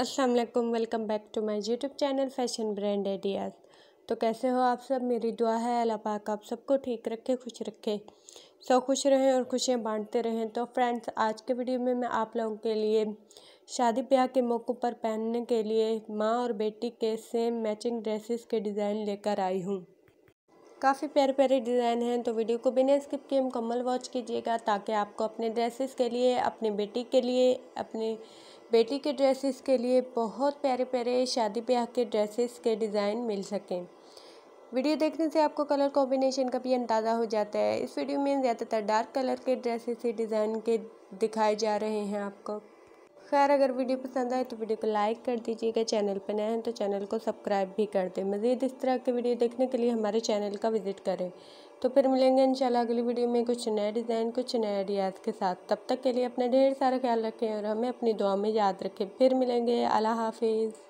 Aslam welcome back to my YouTube channel fashion brand ideas तो कैसे हो आप सब मेरी दुआ है अल्लाह पाक आप सबको ठीक रखे खुश रखे सो खुश रहें और खुशियाँ बांटते रहें तो फ्रेंड्स आज के वीडियो में मैं आप लोगों के लिए शादी ब्याह के मौक़ों पर पहनने के लिए माँ और बेटी के सेम मैचिंग ड्रेसेस के डिज़ाइन लेकर आई हूँ काफ़ी प्यारे प्यारे डिज़ाइन हैं तो वीडियो को बिना स्किप किए मुकम्मल वॉच कीजिएगा ताकि आपको अपने ड्रेसेस के लिए अपनी बेटी के लिए अपने बेटी के ड्रेसेस के लिए बहुत प्यारे प्यारे शादी ब्याह के ड्रेसेस के डिज़ाइन मिल सकें वीडियो देखने से आपको कलर कॉम्बिनेशन का भी अंदाज़ा हो जाता है इस वीडियो में ज़्यादातर डार्क कलर के ड्रेसेस ही डिज़ाइन के दिखाए जा रहे हैं आपको खैर अगर वीडियो पसंद आए तो वीडियो को लाइक कर दीजिएगा चैनल पर नए हैं तो चैनल को सब्सक्राइब भी कर दें मज़ीद इस तरह के वीडियो देखने के लिए हमारे चैनल का विज़िट करें तो फिर मिलेंगे इंशाल्लाह अगली वीडियो में कुछ नए डिज़ाइन कुछ नए आइडियाज़ के साथ तब तक के लिए अपना ढेर सारा ख्याल रखें और हमें अपनी दुआ में याद रखें फिर मिलेंगे अल्लाह हाफिज़